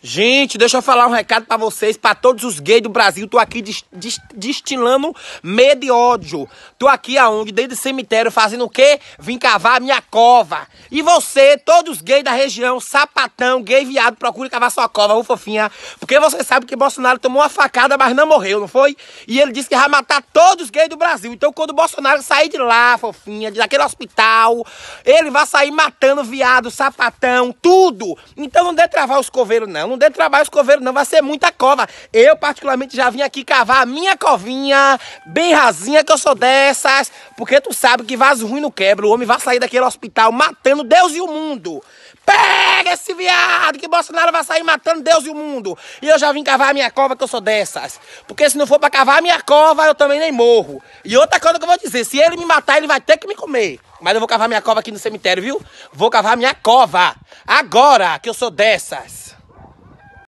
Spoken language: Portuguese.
Gente, deixa eu falar um recado para vocês, para todos os gays do Brasil. Tô aqui destilando medo e ódio. Tô aqui aonde? Dentro do cemitério, fazendo o quê? Vim cavar a minha cova. E você, todos os gays da região, sapatão, gay viado, procure cavar sua cova, ô fofinha. Porque você sabe que Bolsonaro tomou uma facada, mas não morreu, não foi? E ele disse que vai matar todos os gays do Brasil. Então, quando o Bolsonaro sair de lá, fofinha, daquele hospital, ele vai sair matando viado, sapatão, tudo. Então, não dê travar os coveiros, não. Não dê trabalho coveiros, não. Vai ser muita cova. Eu, particularmente, já vim aqui cavar a minha covinha, bem rasinha, que eu sou dessas. Porque tu sabe que vaso ruim não quebra. O homem vai sair daquele hospital matando Deus e o mundo. Pega esse viado que Bolsonaro vai sair matando Deus e o mundo. E eu já vim cavar a minha cova, que eu sou dessas. Porque se não for pra cavar a minha cova, eu também nem morro. E outra coisa que eu vou dizer: se ele me matar, ele vai ter que me comer. Mas eu vou cavar minha cova aqui no cemitério, viu? Vou cavar minha cova. Agora que eu sou dessas.